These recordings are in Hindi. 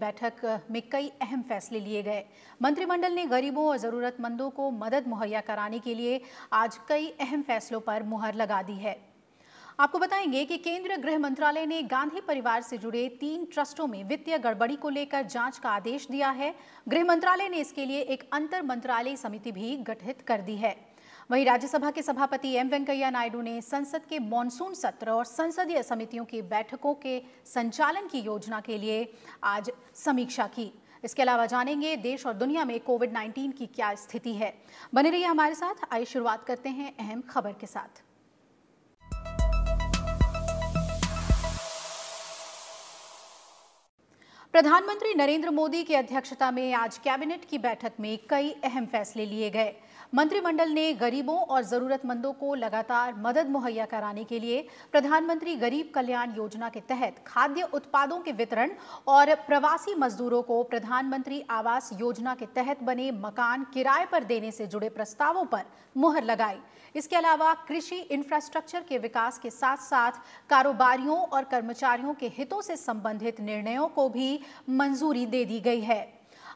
बैठक में कई अहम फैसले लिए गए मंत्रिमंडल ने गरीबों और ज़रूरतमंदों को मदद मुहैया कराने के लिए आज कई अहम फैसलों पर मुहर लगा दी है आपको बताएंगे कि केंद्रीय गृह मंत्रालय ने गांधी परिवार से जुड़े तीन ट्रस्टों में वित्तीय गड़बड़ी को लेकर जांच का आदेश दिया है गृह मंत्रालय ने इसके लिए एक अंतर मंत्रालय समिति भी गठित कर दी है वहीं राज्यसभा के सभापति एम वेंकैया नायडू ने संसद के मॉनसून सत्र और संसदीय समितियों की बैठकों के संचालन की योजना के लिए आज समीक्षा की इसके अलावा जानेंगे देश और दुनिया में कोविड 19 की क्या स्थिति है बने रहिए हमारे साथ आइए शुरुआत करते हैं अहम खबर के साथ प्रधानमंत्री नरेंद्र मोदी की अध्यक्षता में आज कैबिनेट की बैठक में कई अहम फैसले लिए गए मंत्रिमंडल ने गरीबों और ज़रूरतमंदों को लगातार मदद मुहैया कराने के लिए प्रधानमंत्री गरीब कल्याण योजना के तहत खाद्य उत्पादों के वितरण और प्रवासी मजदूरों को प्रधानमंत्री आवास योजना के तहत बने मकान किराए पर देने से जुड़े प्रस्तावों पर मुहर लगाई इसके अलावा कृषि इंफ्रास्ट्रक्चर के विकास के साथ साथ कारोबारियों और कर्मचारियों के हितों से संबंधित निर्णयों को भी मंजूरी दे दी गई है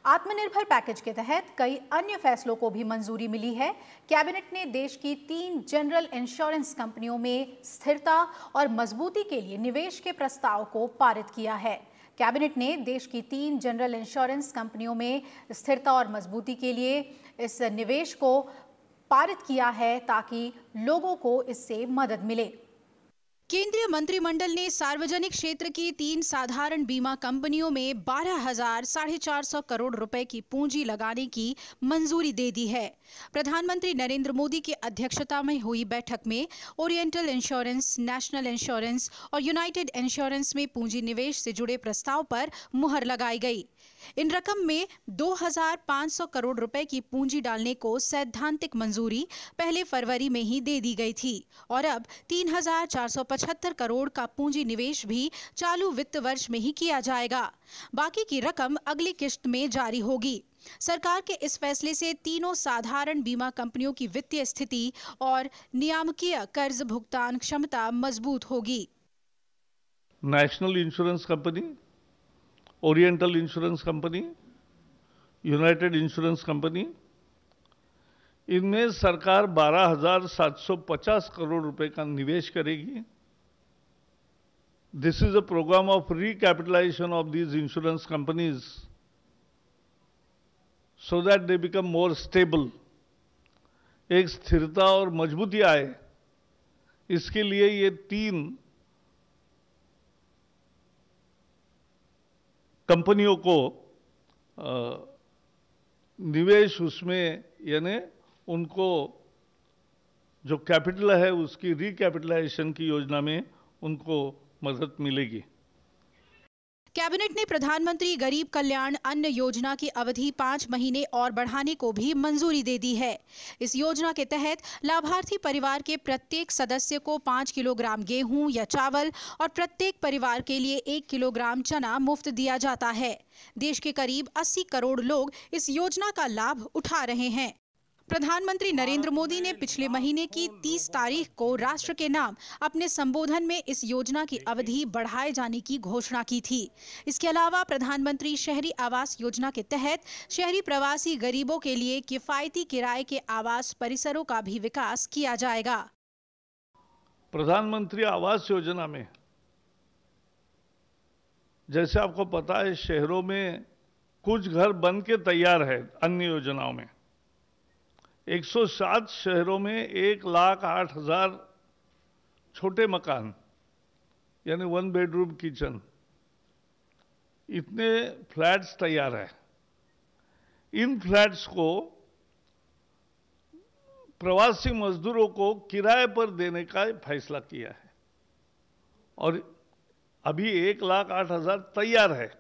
आत्मनिर्भर पैकेज के तहत कई अन्य फैसलों को भी मंजूरी मिली है कैबिनेट ने देश की तीन जनरल इंश्योरेंस कंपनियों में स्थिरता और मजबूती के लिए निवेश के प्रस्ताव को पारित किया है कैबिनेट ने देश की तीन जनरल इंश्योरेंस कंपनियों में स्थिरता और मजबूती के लिए इस निवेश को पारित किया है ताकि लोगों को इससे मदद मिले केंद्रीय मंत्रिमंडल ने सार्वजनिक क्षेत्र की तीन साधारण बीमा कंपनियों में बारह हजार साढ़े चार सौ करोड़ रुपए की पूंजी लगाने की मंजूरी दे दी है प्रधानमंत्री नरेंद्र मोदी की अध्यक्षता में हुई बैठक में ओरिएंटल इंश्योरेंस नेशनल इंश्योरेंस और यूनाइटेड इंश्योरेंस में पूंजी निवेश से जुड़े प्रस्ताव पर मुहर लगाई गई इन रकम में 2,500 करोड़ रुपए की पूंजी डालने को सैद्धांतिक मंजूरी पहले फरवरी में ही दे दी गई थी और अब 3,475 करोड़ का पूंजी निवेश भी चालू वित्त वर्ष में ही किया जाएगा बाकी की रकम अगली किश्त में जारी होगी सरकार के इस फैसले से तीनों साधारण बीमा कंपनियों की वित्तीय स्थिति और नियामकीय कर्ज भुगतान क्षमता मजबूत होगी national insurance company oriental insurance company united insurance company इनमें सरकार 12,750 करोड़ रुपए का निवेश करेगी this is a programme of recapitalisation of these insurance companies so that they become more stable एक स्थिरता और मजबूती आए इसके लिए ये तीन कंपनियों को आ, निवेश उसमें यानी उनको जो कैपिटल है उसकी रिकैपिटलाइजेशन की योजना में उनको मदद मिलेगी कैबिनेट ने प्रधानमंत्री गरीब कल्याण अन्न योजना की अवधि पाँच महीने और बढ़ाने को भी मंजूरी दे दी है इस योजना के तहत लाभार्थी परिवार के प्रत्येक सदस्य को पाँच किलोग्राम गेहूं या चावल और प्रत्येक परिवार के लिए एक किलोग्राम चना मुफ्त दिया जाता है देश के करीब अस्सी करोड़ लोग इस योजना का लाभ उठा रहे हैं प्रधानमंत्री नरेंद्र मोदी ने पिछले महीने की 30 तारीख को राष्ट्र के नाम अपने संबोधन में इस योजना की अवधि बढ़ाए जाने की घोषणा की थी इसके अलावा प्रधानमंत्री शहरी आवास योजना के तहत शहरी प्रवासी गरीबों के लिए किफायती किराए के आवास परिसरों का भी विकास किया जाएगा प्रधानमंत्री आवास योजना में जैसे आपको पता है शहरों में कुछ घर बन के तैयार है अन्य योजनाओं में 107 शहरों में एक लाख आठ हजार छोटे मकान यानी वन बेडरूम किचन इतने फ्लैट्स तैयार हैं इन फ्लैट्स को प्रवासी मजदूरों को किराए पर देने का फैसला किया है और अभी एक लाख आठ हजार तैयार है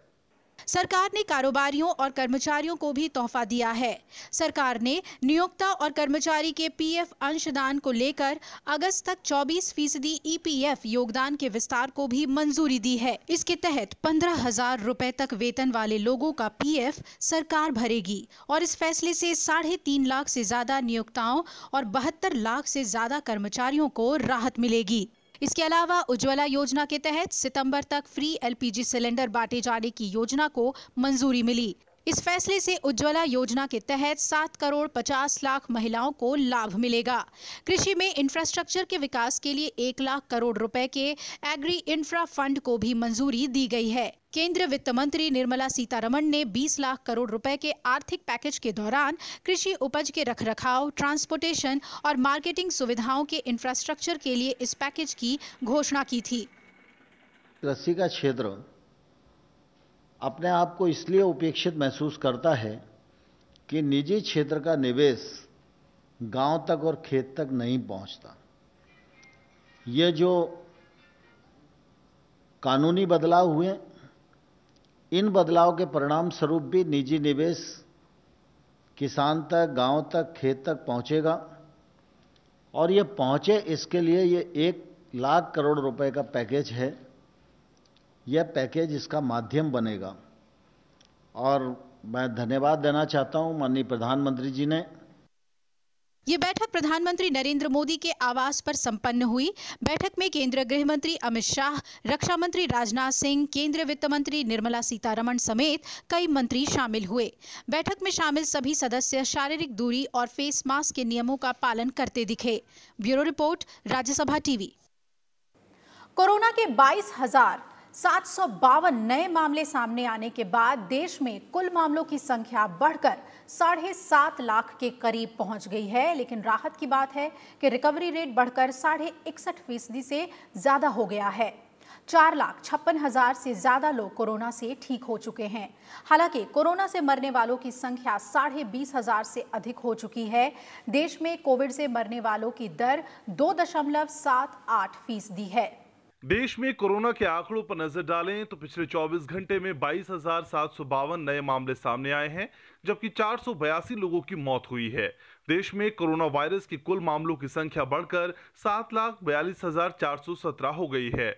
सरकार ने कारोबारियों और कर्मचारियों को भी तोहफा दिया है सरकार ने नियोक्ता और कर्मचारी के पीएफ अंशदान को लेकर अगस्त तक 24 फीसदी ईपीएफ योगदान के विस्तार को भी मंजूरी दी है इसके तहत पंद्रह हजार रूपए तक वेतन वाले लोगों का पीएफ सरकार भरेगी और इस फैसले से साढ़े तीन लाख से ज्यादा नियोक्ताओं और बहत्तर लाख से ज्यादा कर्मचारियों को राहत मिलेगी इसके अलावा उज्ज्वला योजना के तहत सितंबर तक फ्री एलपीजी सिलेंडर बांटे जाने की योजना को मंजूरी मिली इस फैसले से उज्ज्वला योजना के तहत सात करोड़ पचास लाख महिलाओं को लाभ मिलेगा कृषि में इंफ्रास्ट्रक्चर के विकास के लिए एक लाख करोड़ रुपए के एग्री इंफ्रा फंड को भी मंजूरी दी गई है केंद्रीय वित्त मंत्री निर्मला सीतारमण ने 20 लाख करोड़ रुपए के आर्थिक पैकेज के दौरान कृषि उपज के रखरखाव, ट्रांसपोर्टेशन और मार्केटिंग सुविधाओं के इंफ्रास्ट्रक्चर के लिए इस पैकेज की घोषणा की थी कृषि का क्षेत्र अपने आप को इसलिए उपेक्षित महसूस करता है कि निजी क्षेत्र का निवेश गांव तक और खेत तक नहीं पहुंचता ये जो कानूनी बदलाव हुए इन बदलाव के परिणाम स्वरूप भी निजी निवेश किसान तक गांव तक खेत तक पहुंचेगा और ये पहुंचे इसके लिए ये एक लाख करोड़ रुपए का पैकेज है यह पैकेज इसका माध्यम बनेगा और मैं धन्यवाद देना चाहता हूं माननीय प्रधानमंत्री जी ने ये बैठक प्रधानमंत्री नरेंद्र मोदी के आवास पर संपन्न हुई बैठक में केंद्रीय गृह मंत्री अमित शाह रक्षा मंत्री राजनाथ सिंह केंद्रीय वित्त मंत्री निर्मला सीतारमण समेत कई मंत्री शामिल हुए बैठक में शामिल सभी सदस्य शारीरिक दूरी और फेस मास्क के नियमों का पालन करते दिखे bureau report Rajya Sabha TV corona के बाईस हजार सात नए मामले सामने आने के बाद देश में कुल मामलों की संख्या बढ़कर साढ़े सात लाख के करीब पहुंच गई है लेकिन राहत की बात है कि रिकवरी रेट बढ़कर साढ़े इकसठ फीसदी से ज़्यादा हो गया है चार लाख छप्पन हजार से ज्यादा लोग कोरोना से ठीक हो चुके हैं हालांकि कोरोना से मरने वालों की संख्या साढ़े बीस हजार से अधिक हो चुकी है देश में कोविड से मरने वालों की दर दो दशमलव सात आठ फीसदी है देश में कोरोना के आंकड़ों पर नजर डालें तो पिछले 24 घंटे में बाईस नए मामले सामने आए हैं जबकि चार लोगों की मौत हुई है देश में कोरोना वायरस के कुल मामलों की संख्या बढ़कर सात लाख बयालीस हजार चार सौ सत्रह हो गई है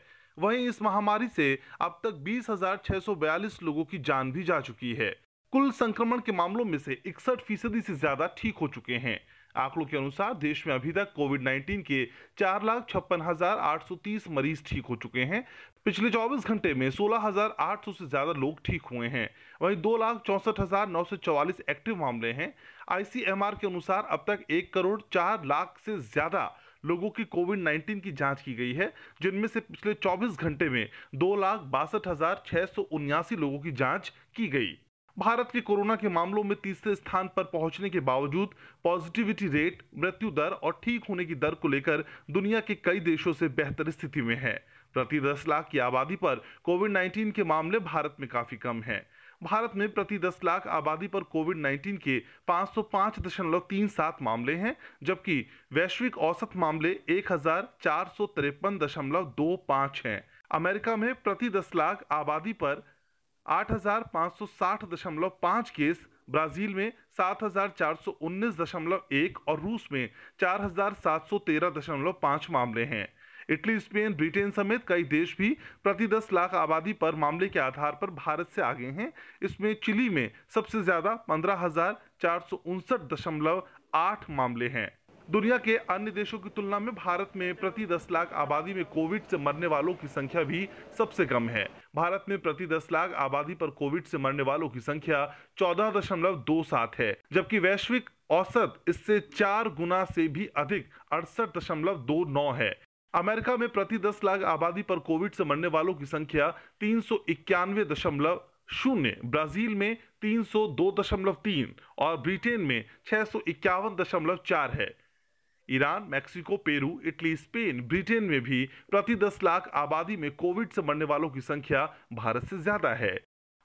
वहीं इस महामारी से अब तक बीस हजार छह सौ बयालीस लोगों की जान भी जा चुकी है कुल संक्रमण के मामलों में से इकसठ फीसदी से ज्यादा ठीक हो चुके हैं आंकड़ों के अनुसार देश में अभी तक कोविड 19 के चार लाख छप्पन हजार आठ सौ तीस मरीज ठीक हो चुके हैं पिछले 24 घंटे में 16,800 से ज्यादा लोग ठीक हुए हैं वहीं दो लाख चौंसठ हजार नौ सौ चौवालीस एक्टिव मामले हैं आईसीएमआर के अनुसार अब तक एक करोड़ चार लाख से ज्यादा लोगों की कोविड 19 की जांच की गई है जिनमें से पिछले 24 घंटे में दो लाख बासठ हजार छह सौ उन्यासी लोगों की जांच की गई भारत के कोरोना के मामलों में तीसरे स्थान पर पहुंचने के बावजूद पॉजिटिविटी रेट मृत्यु दर और ठीक होने की दर को लेकर दुनिया के कई देशों से बेहतर स्थिति में है प्रति 10 लाख की आबादी पर कोविड 19 के मामले भारत में काफी कम हैं। भारत में प्रति 10 लाख आबादी पर कोविड 19 के 505.37 मामले हैं जबकि वैश्विक औसत मामले एक हैं अमेरिका में प्रति 10 लाख आबादी पर 8,560.5 केस ब्राजील में 7,419.1 और रूस में 4,713.5 मामले हैं इटली स्पेन ब्रिटेन समेत कई देश भी प्रति दस लाख आबादी पर मामले के आधार पर भारत से आगे हैं इसमें चिली में सबसे ज़्यादा पंद्रह मामले हैं दुनिया के अन्य देशों की तुलना में भारत में प्रति 10 लाख आबादी में कोविड से मरने वालों की संख्या भी सबसे कम है भारत में प्रति 10 लाख आबादी पर कोविड से मरने वालों की संख्या चौदह दशमलव दो सात है जबकि वैश्विक औसत इससे चार गुना से भी अधिक अड़सठ दशमलव दो नौ है अमेरिका में प्रति 10 लाख आबादी पर कोविड से मरने वालों की संख्या तीन सौ इक्यानवे दशमलव शून्य ब्राजील में तीन सौ दो दशमलव तीन और ब्रिटेन में छह सौ इक्यावन दशमलव चार है Iran Mexico Peru Italy Spain Britain में भी प्रति दस लाख आबादी में कोविड से मरने वालों की संख्या भारत से ज्यादा है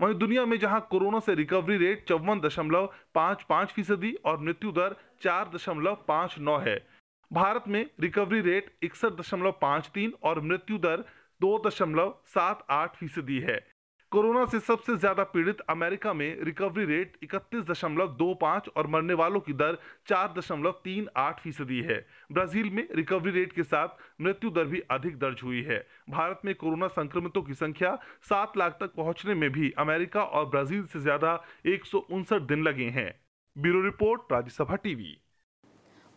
वहीं दुनिया में जहां कोरोना से रिकवरी रेट चौवन दशमलव पाँच पाँच फीसदी और मृत्यु दर चार दशमलव पाँच नौ है भारत में रिकवरी रेट इकसठ दशमलव पाँच तीन और मृत्यु दर दो दशमलव सात आठ फीसदी है कोरोना से सबसे ज्यादा पीड़ित अमेरिका में रिकवरी रेट पांच और मरने वालों की दर आठ फीसदी है ब्राजील में रिकवरी रेट के साथ मृत्यु दर भी अधिक दर्ज हुई है भारत में कोरोना संक्रमितों की संख्या सात लाख तक पहुंचने में भी अमेरिका और ब्राजील से ज्यादा एक दिन लगे हैं bureau report Rajya Sabha TV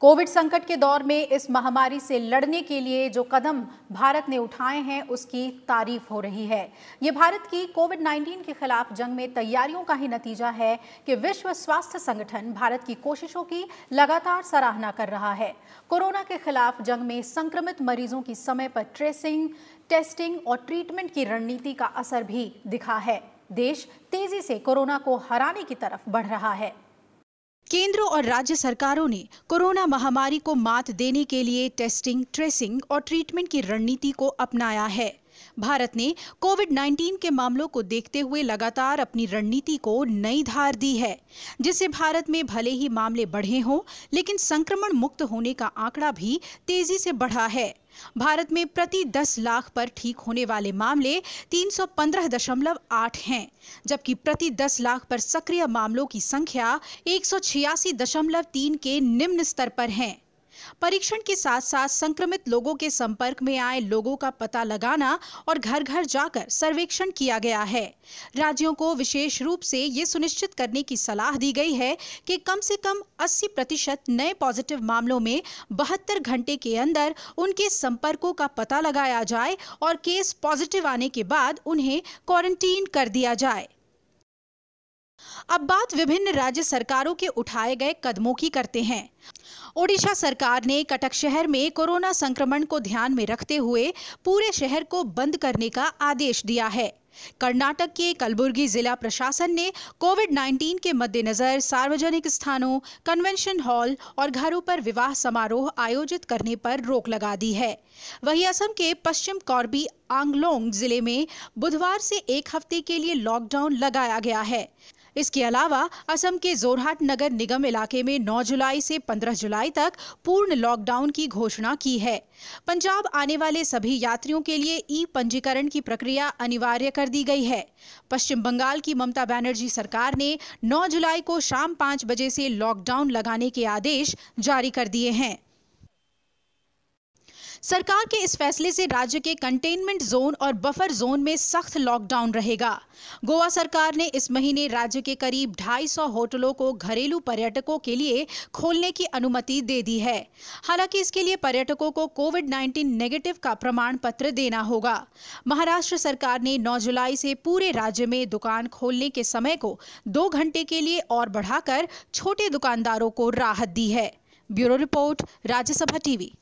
Covid संकट के दौर में इस महामारी से लड़ने के लिए जो कदम भारत ने उठाए हैं उसकी तारीफ हो रही है ये भारत की कोविड 19 के खिलाफ जंग में तैयारियों का ही नतीजा है कि विश्व स्वास्थ्य संगठन भारत की कोशिशों की लगातार सराहना कर रहा है कोरोना के खिलाफ जंग में संक्रमित मरीजों की समय पर ट्रेसिंग टेस्टिंग और ट्रीटमेंट की रणनीति का असर भी दिखा है देश तेजी से कोरोना को हराने की तरफ बढ़ रहा है केंद्र और राज्य सरकारों ने कोरोना महामारी को मात देने के लिए टेस्टिंग ट्रेसिंग और ट्रीटमेंट की रणनीति को अपनाया है भारत ने कोविड 19 के मामलों को देखते हुए लगातार अपनी रणनीति को नई धार दी है जिससे भारत में भले ही मामले बढ़े हों लेकिन संक्रमण मुक्त होने का आंकड़ा भी तेजी से बढ़ा है भारत में प्रति 10 लाख पर ठीक होने वाले मामले 315.8 हैं जबकि प्रति 10 लाख पर सक्रिय मामलों की संख्या एक के निम्न स्तर पर है परीक्षण के साथ साथ संक्रमित लोगों के संपर्क में आए लोगों का पता लगाना और घर घर जाकर सर्वेक्षण किया गया है राज्यों को विशेष रूप से ये सुनिश्चित करने की सलाह दी गई है कि कम से कम 80 प्रतिशत नए पॉजिटिव मामलों में बहत्तर घंटे के अंदर उनके संपर्कों का पता लगाया जाए और केस पॉजिटिव आने के बाद उन्हें क्वारंटीन कर दिया जाए अब बात विभिन्न राज्य सरकारों के उठाए गए कदमों की करते हैं ओडिशा सरकार ने कटक शहर में कोरोना संक्रमण को ध्यान में रखते हुए पूरे शहर को बंद करने का आदेश दिया है कर्नाटक के कलबुर्गी जिला प्रशासन ने कोविड 19 के मद्देनजर सार्वजनिक स्थानों कन्वेंशन हॉल और घरों पर विवाह समारोह आयोजित करने पर रोक लगा दी है वहीं असम के पश्चिम कौरबी आंगलोंग जिले में बुधवार से एक हफ्ते के लिए लॉकडाउन लगाया गया है इसके अलावा असम के जोरहाट नगर निगम इलाके में 9 जुलाई से 15 जुलाई तक पूर्ण लॉकडाउन की घोषणा की है पंजाब आने वाले सभी यात्रियों के लिए ई पंजीकरण की प्रक्रिया अनिवार्य कर दी गई है पश्चिम बंगाल की ममता बनर्जी सरकार ने 9 जुलाई को शाम पाँच बजे से लॉकडाउन लगाने के आदेश जारी कर दिए हैं सरकार के इस फैसले से राज्य के कंटेनमेंट जोन और बफर जोन में सख्त लॉकडाउन रहेगा गोवा सरकार ने इस महीने राज्य के करीब 250 होटलों को घरेलू पर्यटकों के लिए खोलने की अनुमति दे दी है हालांकि इसके लिए पर्यटकों को कोविड 19 नेगेटिव का प्रमाण पत्र देना होगा महाराष्ट्र सरकार ने 9 जुलाई से पूरे राज्य में दुकान खोलने के समय को दो घंटे के लिए और बढ़ाकर छोटे दुकानदारों को राहत दी है ब्यूरो रिपोर्ट राज्यसभा टीवी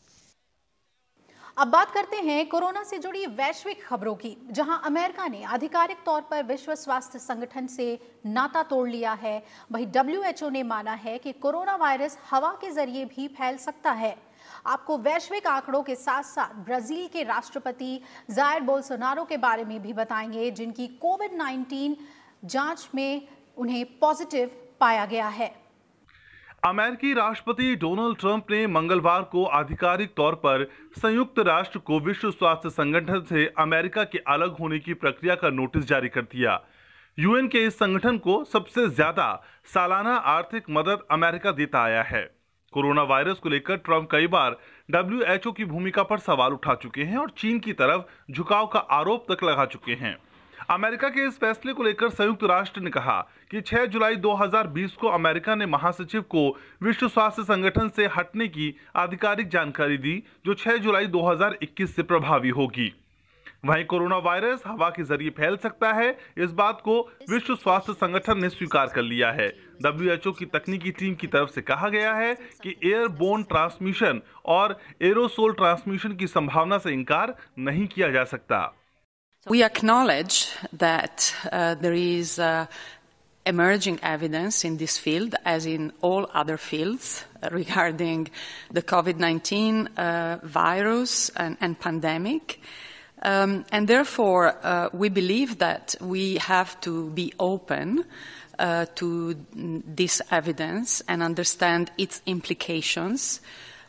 अब बात करते हैं कोरोना से जुड़ी वैश्विक खबरों की जहां अमेरिका ने आधिकारिक तौर पर विश्व स्वास्थ्य संगठन से नाता तोड़ लिया है वहीं डब्ल्यू ने माना है कि कोरोना वायरस हवा के जरिए भी फैल सकता है आपको वैश्विक आंकड़ों के साथ साथ ब्राजील के राष्ट्रपति जायर बोलसोनारो के बारे में भी बताएंगे जिनकी कोविड नाइन्टीन जांच में उन्हें पॉजिटिव पाया गया है अमेरिकी राष्ट्रपति डोनाल्ड ट्रंप ने मंगलवार को आधिकारिक तौर पर संयुक्त राष्ट्र को विश्व स्वास्थ्य संगठन से अमेरिका के अलग होने की प्रक्रिया का नोटिस जारी कर दिया यूएन के इस संगठन को सबसे ज्यादा सालाना आर्थिक मदद अमेरिका देता आया है कोरोना वायरस को लेकर ट्रंप कई बार डब्ल्यू की भूमिका पर सवाल उठा चुके हैं और चीन की तरफ झुकाव का आरोप तक लगा चुके हैं अमेरिका के इस फैसले को लेकर संयुक्त राष्ट्र ने कहा कि 6 जुलाई 2020 को अमेरिका ने महासचिव को विश्व स्वास्थ्य संगठन से हटने की आधिकारिक जानकारी दी जो 6 जुलाई 2021 से प्रभावी होगी वहीं कोरोना वायरस हवा के जरिए फैल सकता है इस बात को विश्व स्वास्थ्य संगठन ने स्वीकार कर लिया है डब्ल्यू की तकनीकी टीम की तरफ से कहा गया है कि बोन ट्रांसमिशन और एरोसोल ट्रांसमिशन की संभावना से इनकार नहीं किया जा सकता We acknowledge that uh, there is uh, emerging evidence in this field, as in all other fields, uh, regarding the COVID 19 uh, virus and, and pandemic. Um, and therefore, uh, we believe that we have to be open uh, to this evidence and understand its implications.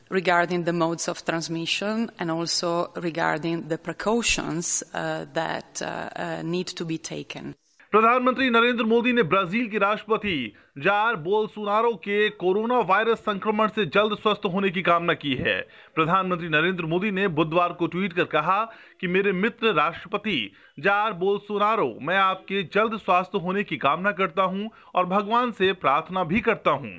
regarding the modes of transmission and also regarding the precautions uh, that uh, uh, need to be taken. प्रधानमंत्री नरेंद्र मोदी ने ब्राजील के राष्ट्रपति जायर बोलसुनारो के कोरोना वायरस संक्रमण से जल्द स्वस्थ होने की कामना की है प्रधानमंत्री नरेंद्र मोदी ने बुधवार को ट्वीट कर कहा कि मेरे मित्र राष्ट्रपति जायर बोलसुनारो मैं आपके जल्द स्वस्थ होने की कामना करता हूं और भगवान से प्रार्थना भी करता हूं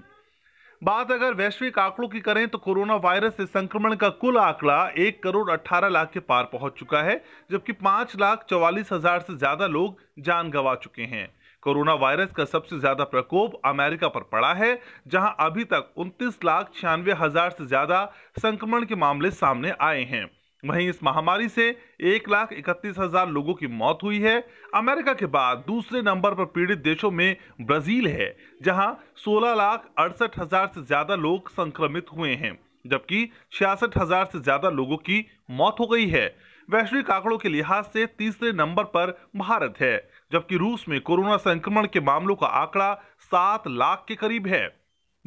बात अगर वैश्विक आंकड़ों की करें तो कोरोना वायरस से संक्रमण का कुल आंकड़ा एक करोड़ अट्ठारह लाख के पार पहुंच चुका है जबकि पांच लाख चौवालीस हजार से ज्यादा लोग जान गंवा चुके हैं कोरोना वायरस का सबसे ज्यादा प्रकोप अमेरिका पर पड़ा है जहां अभी तक उनतीस लाख छियानवे हजार से ज्यादा संक्रमण के मामले सामने आए हैं वहीं इस महामारी से एक लाख इकतीस हजार लोगों की मौत हुई है अमेरिका के बाद दूसरे नंबर पर पीड़ित देशों में ब्राजील है जहां सोलह लाख अड़सठ हजार से ज्यादा लोग संक्रमित हुए हैं जबकि छियासठ हजार से ज्यादा लोगों की मौत हो गई है वैश्विक आंकड़ों के लिहाज से तीसरे नंबर पर भारत है जबकि रूस में कोरोना संक्रमण के मामलों का आंकड़ा सात लाख के करीब है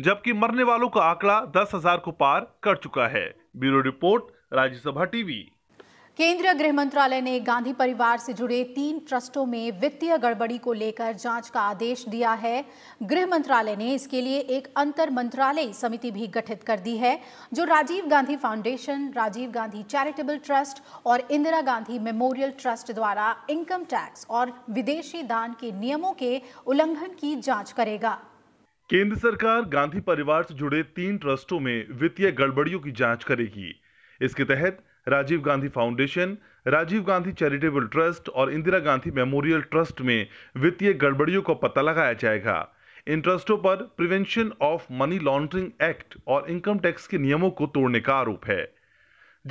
जबकि मरने वालों का आंकड़ा दस हजार को पार कर चुका है ब्यूरो रिपोर्ट राज्यसभा टीवी केंद्रीय गृह मंत्रालय ने गांधी परिवार से जुड़े तीन ट्रस्टों में वित्तीय गड़बड़ी को लेकर जांच का आदेश दिया है गृह मंत्रालय ने इसके लिए एक अंतर मंत्रालय समिति भी गठित कर दी है जो Rajiv Gandhi foundation Rajiv Gandhi charitable trust और इंदिरा गांधी मेमोरियल ट्रस्ट द्वारा इनकम टैक्स और विदेशी दान के नियमों के उल्लंघन की जाँच करेगा केंद्र सरकार गांधी परिवार से जुड़े तीन ट्रस्टों में वित्तीय गड़बड़ियों की जांच करेगी इसके तहत Rajiv Gandhi foundation Rajiv Gandhi charitable trust और इंदिरा गांधी मेमोरियल ट्रस्ट में वित्तीय गड़बड़ियों का पता लगाया जाएगा इन ट्रस्टों पर prevention of money laundering act और इनकम टैक्स के नियमों को तोड़ने का आरोप है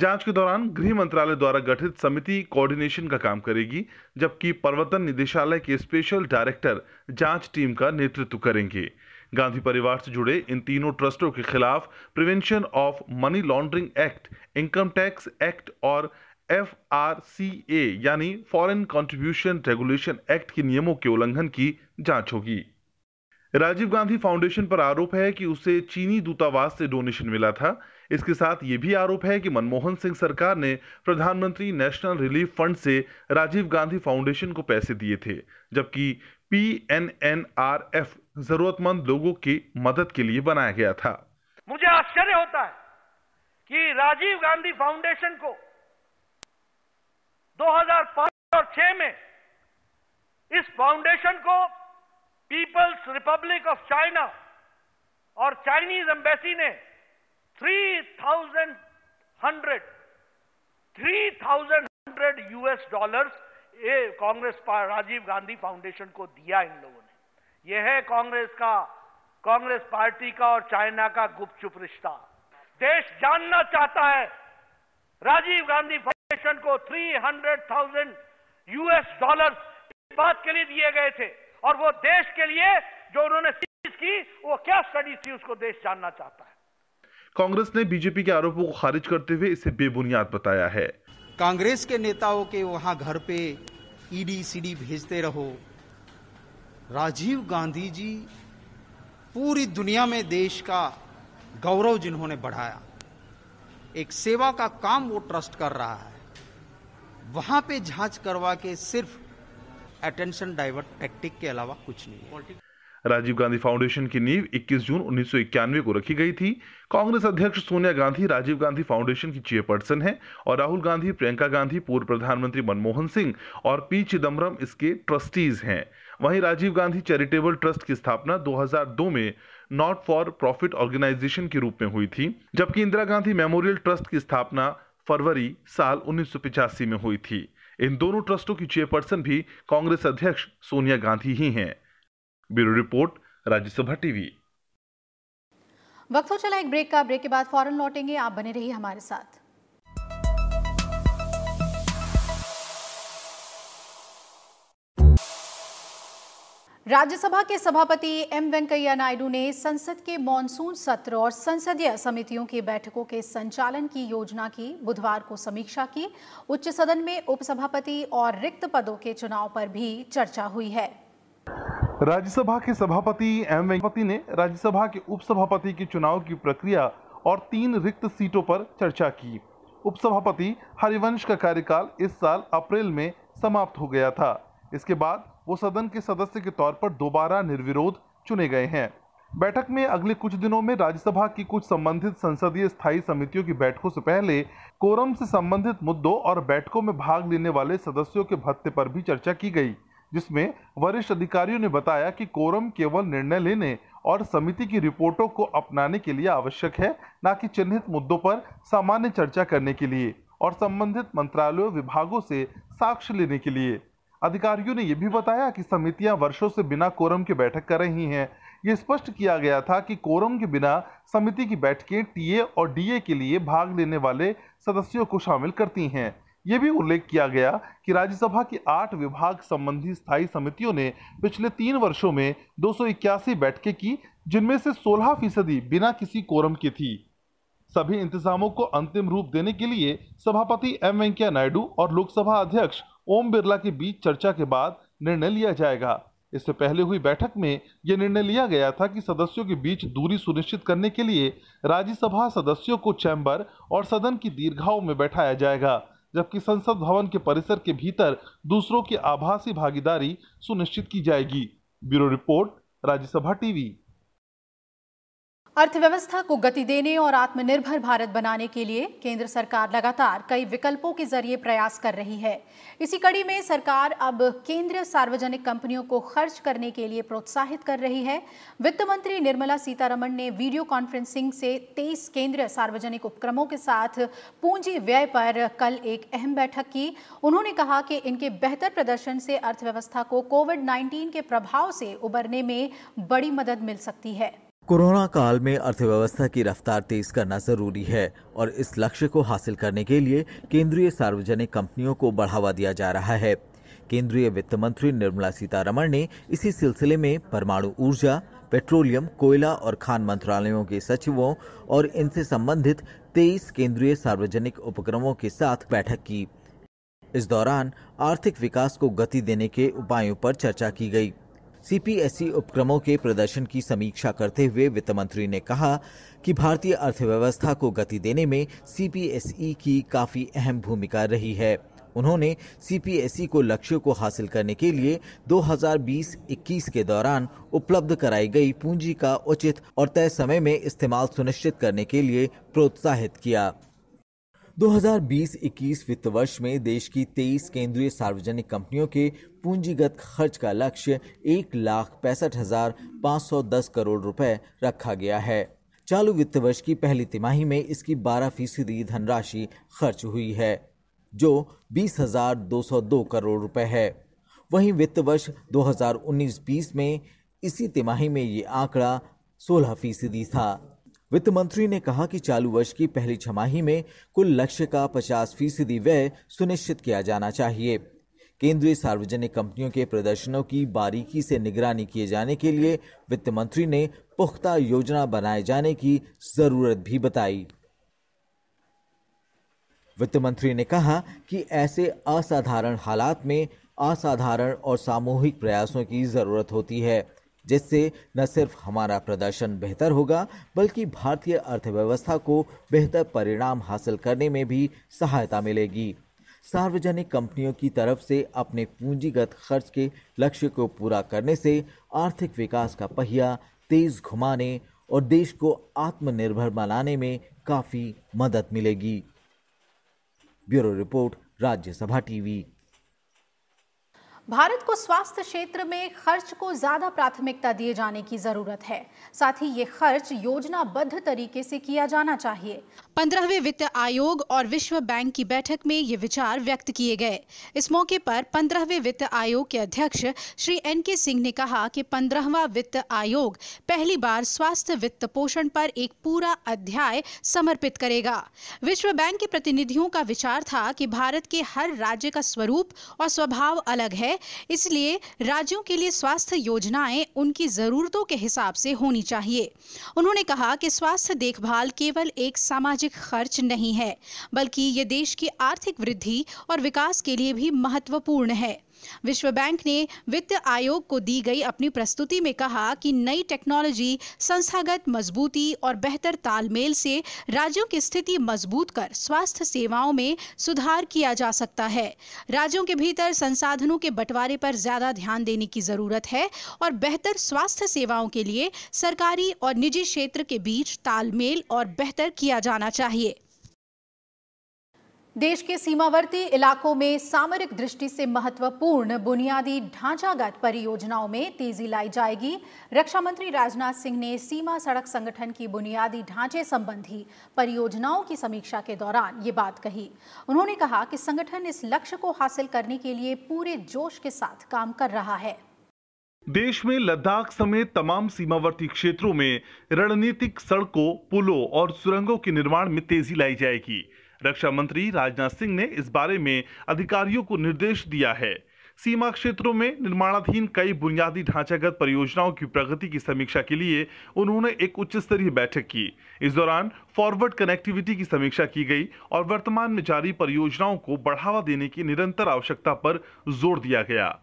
जांच के दौरान गृह मंत्रालय द्वारा गठित समिति कोऑर्डिनेशन का काम करेगी जबकि प्रवर्तन निदेशालय के स्पेशल डायरेक्टर जांच टीम का नेतृत्व करेंगे गांधी परिवार से जुड़े इन तीनों ट्रस्टों के खिलाफ prevention of money laundering act income tax act और एफ आर सी ए यानी फॉरेन कॉन्ट्रीब्यूशन रेगुलेशन एक्ट के नियमों के उल्लंघन की जांच होगी राजीव गांधी फाउंडेशन पर आरोप है कि उसे चीनी दूतावास से डोनेशन मिला था इसके साथ ये भी आरोप है कि मनमोहन सिंह सरकार ने प्रधानमंत्री नेशनल रिलीफ फंड से राजीव गांधी फाउंडेशन को पैसे दिए थे जबकि P N N R F जरूरतमंद लोगों की मदद के लिए बनाया गया था मुझे आश्चर्य होता है कि राजीव गांधी फाउंडेशन को 2005 और 6 में इस फाउंडेशन को पीपल्स रिपब्लिक ऑफ चाइना और चाइनीज एम्बेसी ने 3,100 3,100 यूएस डॉलर्स ए कांग्रेस राजीव गांधी फाउंडेशन को दिया इन लोगों ने यह है कांग्रेस का कांग्रेस पार्टी का और चाइना का गुपचुप रिश्ता देश जानना चाहता है राजीव गांधी फाउंडेशन को 300,000 यूएस डॉलर इस बात के लिए दिए गए थे और वो देश के लिए जो उन्होंने की वो क्या स्टडीज थी उसको देश जानना चाहता है कांग्रेस ने बीजेपी के आरोपों को खारिज करते हुए इसे बेबुनियाद बताया है कांग्रेस के नेताओं के वहां घर पे ईडी e सीडी भेजते रहो राजीव गांधी जी पूरी दुनिया में देश का गौरव जिन्होंने बढ़ाया एक सेवा का काम वो ट्रस्ट कर रहा है वहां पे जांच करवा के सिर्फ अटेंशन डाइवर्ट टैक्टिक के अलावा कुछ नहीं है राजीव गांधी फाउंडेशन की नींव 21 जून उन्नीस को रखी गई थी कांग्रेस अध्यक्ष सोनिया गांधी राजीव गांधी फाउंडेशन की चेयरपर्सन हैं और राहुल गांधी प्रियंका गांधी पूर्व प्रधानमंत्री मनमोहन सिंह और पी चिदम्बरम इसके ट्रस्टीज हैं वहीं राजीव गांधी चैरिटेबल ट्रस्ट की स्थापना 2002 में नॉट फॉर प्रॉफिट ऑर्गेनाइजेशन के रूप में हुई थी जबकि इंदिरा गांधी मेमोरियल ट्रस्ट की स्थापना फरवरी साल उन्नीस में हुई थी इन दोनों ट्रस्टों की चेयरपर्सन भी कांग्रेस अध्यक्ष सोनिया गांधी ही हैं ब्यूरो रिपोर्ट राज्यसभा टीवी वक्त हो चला एक ब्रेक का ब्रेक के बाद फॉरन लौटेंगे आप बने रहिए हमारे साथ राज्यसभा के सभापति एम वेंकैया नायडू ने संसद के मॉनसून सत्र और संसदीय समितियों की बैठकों के संचालन की योजना की बुधवार को समीक्षा की उच्च सदन में उपसभापति और रिक्त पदों के चुनाव पर भी चर्चा हुई है राज्यसभा के सभापति एम वेंकैया ने राज्यसभा के उपसभापति के चुनाव की प्रक्रिया और तीन रिक्त सीटों पर चर्चा की उपसभापति हरिवंश का कार्यकाल इस साल अप्रैल में समाप्त हो गया था इसके बाद वो सदन के सदस्य के तौर पर दोबारा निर्विरोध चुने गए हैं बैठक में अगले कुछ दिनों में राज्यसभा की कुछ संबंधित संसदीय स्थायी समितियों की बैठकों से पहले कोरम से संबंधित मुद्दों और बैठकों में भाग लेने वाले सदस्यों के भत्ते पर भी चर्चा की गई जिसमें वरिष्ठ अधिकारियों ने बताया कि कोरम केवल निर्णय लेने और समिति की रिपोर्टों को अपनाने के लिए आवश्यक है न कि चिन्हित मुद्दों पर सामान्य चर्चा करने के लिए और संबंधित मंत्रालयों विभागों से साक्ष्य लेने के लिए अधिकारियों ने यह भी बताया कि समितियां वर्षों से बिना कोरम के बैठक कर रही हैं ये स्पष्ट किया गया था कि कोरम के बिना समिति की बैठकें टीए और डीए के लिए भाग लेने वाले सदस्यों को शामिल करती हैं ये भी उल्लेख किया गया कि राज्यसभा की आठ विभाग संबंधी स्थायी समितियों ने पिछले तीन वर्षों में दो बैठकें की जिनमें से 16 फीसदी बिना किसी कोरम की थी सभी इंतजामों को अंतिम रूप देने के लिए सभापति एम वेंकैया नायडू और लोकसभा अध्यक्ष ओम बिरला के बीच चर्चा के बाद निर्णय लिया जाएगा इससे पहले हुई बैठक में यह निर्णय लिया गया था कि सदस्यों के बीच दूरी सुनिश्चित करने के लिए राज्यसभा सदस्यों को चैम्बर और सदन की दीर्घाओं में बैठाया जाएगा जबकि संसद भवन के परिसर के भीतर दूसरों की आभासी भागीदारी सुनिश्चित की जाएगी ब्यूरो रिपोर्ट राज्यसभा टीवी अर्थव्यवस्था को गति देने और आत्मनिर्भर भारत बनाने के लिए केंद्र सरकार लगातार कई विकल्पों के जरिए प्रयास कर रही है इसी कड़ी में सरकार अब केंद्रीय सार्वजनिक कंपनियों को खर्च करने के लिए प्रोत्साहित कर रही है वित्त मंत्री निर्मला सीतारमण ने वीडियो कॉन्फ्रेंसिंग से तेईस केंद्रीय सार्वजनिक उपक्रमों के साथ पूंजी व्यय पर कल एक अहम बैठक की उन्होंने कहा कि इनके बेहतर प्रदर्शन से अर्थव्यवस्था को कोविड नाइन्टीन के प्रभाव से उबरने में बड़ी मदद मिल सकती है कोरोना काल में अर्थव्यवस्था की रफ्तार तेज करना जरूरी है और इस लक्ष्य को हासिल करने के लिए केंद्रीय सार्वजनिक कंपनियों को बढ़ावा दिया जा रहा है केंद्रीय वित्त मंत्री निर्मला सीतारमण ने इसी सिलसिले में परमाणु ऊर्जा पेट्रोलियम कोयला और खान मंत्रालयों के सचिवों और इनसे संबंधित तेईस केंद्रीय सार्वजनिक उपक्रमों के साथ बैठक की इस दौरान आर्थिक विकास को गति देने के उपायों पर चर्चा की गई सीपीएसई उपक्रमों के प्रदर्शन की समीक्षा करते हुए वित्त मंत्री ने कहा कि भारतीय अर्थव्यवस्था को गति देने में सीपीएसई की काफी अहम भूमिका रही है उन्होंने सीपीएसई को लक्ष्यों को हासिल करने के लिए 2020-21 के दौरान उपलब्ध कराई गई पूंजी का उचित और तय समय में इस्तेमाल सुनिश्चित करने के लिए प्रोत्साहित किया 2020-21 वित्त वर्ष में देश की 23 केंद्रीय सार्वजनिक कंपनियों के पूंजीगत खर्च का लक्ष्य एक लाख पैंसठ हजार पाँच सौ दस करोड़ रुपए रखा गया है चालू वित्त वर्ष की पहली तिमाही में इसकी 12 फीसदी धनराशि खर्च हुई है जो बीस हजार दो सौ दो करोड़ रुपए है वहीं वित्त वर्ष 2019-20 में इसी तिमाही में ये आंकड़ा सोलह फीसदी था वित्त मंत्री ने कहा कि चालू वर्ष की पहली छमाही में कुल लक्ष्य का 50 फीसदी व्यय सुनिश्चित किया जाना चाहिए केंद्रीय सार्वजनिक कंपनियों के प्रदर्शनों की बारीकी से निगरानी किए जाने के लिए वित्त मंत्री ने पुख्ता योजना बनाए जाने की जरूरत भी बताई वित्त मंत्री ने कहा कि ऐसे असाधारण हालात में असाधारण और सामूहिक प्रयासों की जरूरत होती है जिससे न सिर्फ हमारा प्रदर्शन बेहतर होगा बल्कि भारतीय अर्थव्यवस्था को बेहतर परिणाम हासिल करने में भी सहायता मिलेगी सार्वजनिक कंपनियों की तरफ से अपने पूंजीगत खर्च के लक्ष्य को पूरा करने से आर्थिक विकास का पहिया तेज घुमाने और देश को आत्मनिर्भर बनाने में काफ़ी मदद मिलेगी bureau report Rajya Sabha TV Bharat को स्वास्थ्य क्षेत्र में खर्च को ज्यादा प्राथमिकता दिए जाने की जरूरत है साथ ही ये खर्च योजनाबद्ध तरीके से किया जाना चाहिए पंद्रहवे वित्त आयोग और विश्व बैंक की बैठक में ये विचार व्यक्त किए गए इस मौके पर पंद्रहवे वित्त आयोग के अध्यक्ष श्री एन के सिंह ने कहा कि पंद्रहवा वित्त आयोग पहली बार स्वास्थ्य वित्त पोषण पर एक पूरा अध्याय समर्पित करेगा विश्व बैंक के प्रतिनिधियों का विचार था कि भारत के हर राज्य का स्वरूप और स्वभाव अलग है इसलिए राज्यों के लिए स्वास्थ्य योजनाएं उनकी ज़रूरतों के हिसाब से होनी चाहिए उन्होंने कहा कि स्वास्थ्य देखभाल केवल एक सामाजिक खर्च नहीं है बल्कि ये देश की आर्थिक वृद्धि और विकास के लिए भी महत्वपूर्ण है विश्व बैंक ने वित्त आयोग को दी गई अपनी प्रस्तुति में कहा कि नई टेक्नोलॉजी संस्थागत मजबूती और बेहतर तालमेल से राज्यों की स्थिति मजबूत कर स्वास्थ्य सेवाओं में सुधार किया जा सकता है राज्यों के भीतर संसाधनों के बंटवारे पर ज्यादा ध्यान देने की जरूरत है और बेहतर स्वास्थ्य सेवाओं के लिए सरकारी और निजी क्षेत्र के बीच तालमेल और बेहतर किया जाना चाहिए देश के सीमावर्ती इलाकों में सामरिक दृष्टि से महत्वपूर्ण बुनियादी ढांचागत परियोजनाओं में तेजी लाई जाएगी रक्षा मंत्री राजनाथ सिंह ने सीमा सड़क संगठन की बुनियादी ढांचे संबंधी परियोजनाओं की समीक्षा के दौरान ये बात कही उन्होंने कहा कि संगठन इस लक्ष्य को हासिल करने के लिए पूरे जोश के साथ काम कर रहा है देश में लद्दाख समेत तमाम सीमावर्ती क्षेत्रों में रणनीतिक सड़कों पुलों और सुरंगों के निर्माण में तेजी लाई जाएगी रक्षा मंत्री राजनाथ सिंह ने इस बारे में अधिकारियों को निर्देश दिया है सीमा क्षेत्रों में निर्माणाधीन कई बुनियादी ढांचागत परियोजनाओं की प्रगति की समीक्षा के लिए उन्होंने एक उच्च स्तरीय बैठक की इस दौरान फॉरवर्ड कनेक्टिविटी की समीक्षा की गई और वर्तमान में जारी परियोजनाओं को बढ़ावा देने की निरंतर आवश्यकता पर जोर दिया गया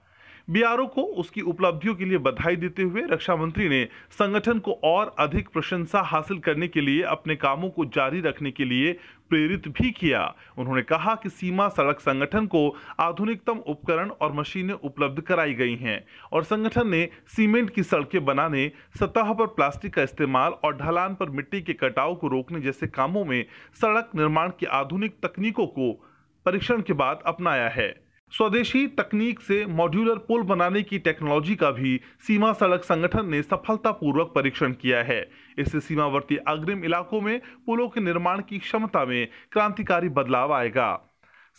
बीआरओ को उसकी उपलब्धियों के लिए बधाई देते हुए रक्षा मंत्री ने संगठन को और अधिक प्रशंसा हासिल करने के लिए अपने कामों को जारी रखने के लिए प्रेरित भी किया उन्होंने कहा कि सीमा सड़क संगठन को आधुनिकतम उपकरण और मशीनें उपलब्ध कराई गई हैं और संगठन ने सीमेंट की सड़कें बनाने सतह पर प्लास्टिक का इस्तेमाल और ढलान पर मिट्टी के कटाव को रोकने जैसे कामों में सड़क निर्माण की आधुनिक तकनीकों को परीक्षण के बाद अपनाया है स्वदेशी तकनीक से मॉड्यूलर पुल बनाने की टेक्नोलॉजी का भी सीमा सड़क संगठन ने सफलतापूर्वक परीक्षण किया है इससे सीमावर्ती अग्रिम इलाकों में पुलों के निर्माण की क्षमता में क्रांतिकारी बदलाव आएगा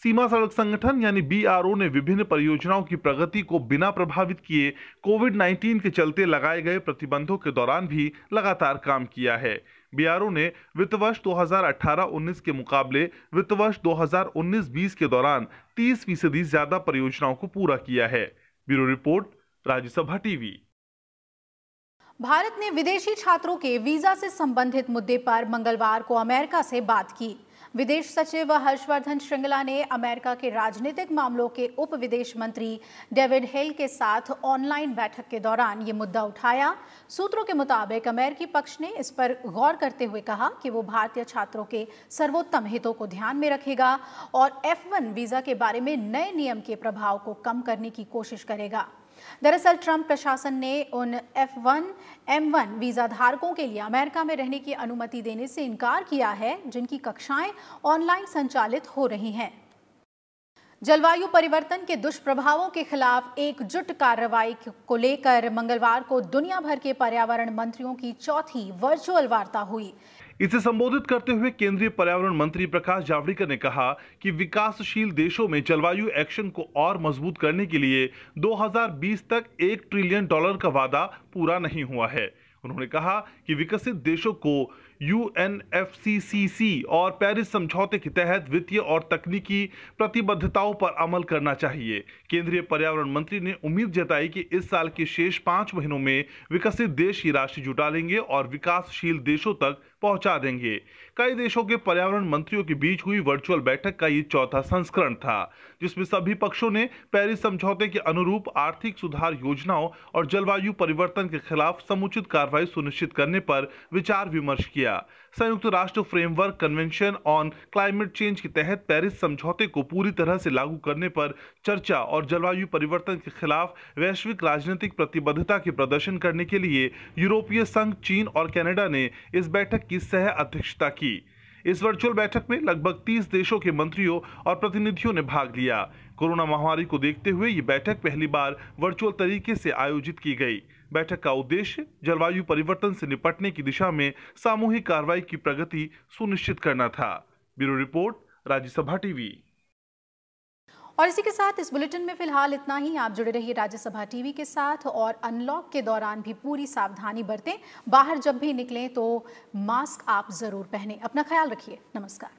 सीमा सड़क संगठन यानी बीआरओ ने विभिन्न परियोजनाओं की प्रगति को बिना प्रभावित किए कोविड 19 के चलते लगाए गए प्रतिबंधों के दौरान भी लगातार काम किया है बीआरओ ने वित्त वर्ष 2018-19 के मुकाबले वित्त वर्ष 2019-20 के दौरान 30 फीसदी ज्यादा परियोजनाओं को पूरा किया है bureau report Rajya Sabha TV Bharat ने विदेशी छात्रों के वीजा से संबंधित मुद्दे पर मंगलवार को अमेरिका से बात की विदेश सचिव हर्षवर्धन श्रृंगला ने अमेरिका के राजनीतिक मामलों के उप विदेश मंत्री डेविड हेल के साथ ऑनलाइन बैठक के दौरान ये मुद्दा उठाया सूत्रों के मुताबिक अमेरिकी पक्ष ने इस पर गौर करते हुए कहा कि वो भारतीय छात्रों के सर्वोत्तम हितों को ध्यान में रखेगा और एफ वीज़ा के बारे में नए नियम के प्रभाव को कम करने की कोशिश करेगा दरअसल ट्रंप प्रशासन ने उन F one M one visa धारकों के लिए अमेरिका में रहने की अनुमति देने से इनकार किया है जिनकी कक्षाएं ऑनलाइन संचालित हो रही हैं जलवायु परिवर्तन के दुष्प्रभावों के खिलाफ एकजुट कार्रवाई को लेकर मंगलवार को दुनिया भर के पर्यावरण मंत्रियों की चौथी वर्चुअल वार्ता हुई इसे संबोधित करते हुए केंद्रीय पर्यावरण मंत्री प्रकाश जावड़ेकर ने कहा कि विकासशील देशों में जलवायु एक्शन को और मजबूत करने के लिए 2020 तक एक ट्रिलियन डॉलर का वादा पूरा नहीं हुआ है उन्होंने कहा कि विकसित देशों को यू और पेरिस समझौते के तहत वित्तीय और तकनीकी प्रतिबद्धताओं पर अमल करना चाहिए केंद्रीय पर्यावरण मंत्री ने उम्मीद जताई कि इस साल के शेष पांच महीनों में विकसित देश ही राशि जुटा लेंगे और विकासशील देशों तक पहुंचा देंगे कई देशों के पर्यावरण मंत्रियों के बीच हुई वर्चुअल बैठक का ये चौथा संस्करण था जिसमें सभी पक्षों ने पेरिस समझौते के अनुरूप आर्थिक सुधार योजनाओं और जलवायु परिवर्तन के खिलाफ समुचित कार्रवाई सुनिश्चित करने पर विचार विमर्श किया संयुक्त राष्ट्र framework convention on climate change के तहत पेरिस समझौते को पूरी तरह से लागू करने पर चर्चा और जलवायु परिवर्तन के खिलाफ वैश्विक राजनीतिक प्रतिबद्धता के प्रदर्शन करने के लिए यूरोपीय संघ चीन और कनाडा ने इस बैठक की सह अध्यक्षता की इस वर्चुअल बैठक में लगभग 30 देशों के मंत्रियों और प्रतिनिधियों ने भाग लिया कोरोना महामारी को देखते हुए ये बैठक पहली बार वर्चुअल तरीके से आयोजित की गई बैठक का उद्देश्य जलवायु परिवर्तन से निपटने की दिशा में सामूहिक कार्रवाई की प्रगति सुनिश्चित करना था ब्यूरो रिपोर्ट राज्यसभा टीवी और इसी के साथ इस बुलेटिन में फिलहाल इतना ही आप जुड़े रहिए राज्यसभा टीवी के साथ और अनलॉक के दौरान भी पूरी सावधानी बरतें बाहर जब भी निकलें तो मास्क आप जरूर पहने अपना ख्याल रखिए नमस्कार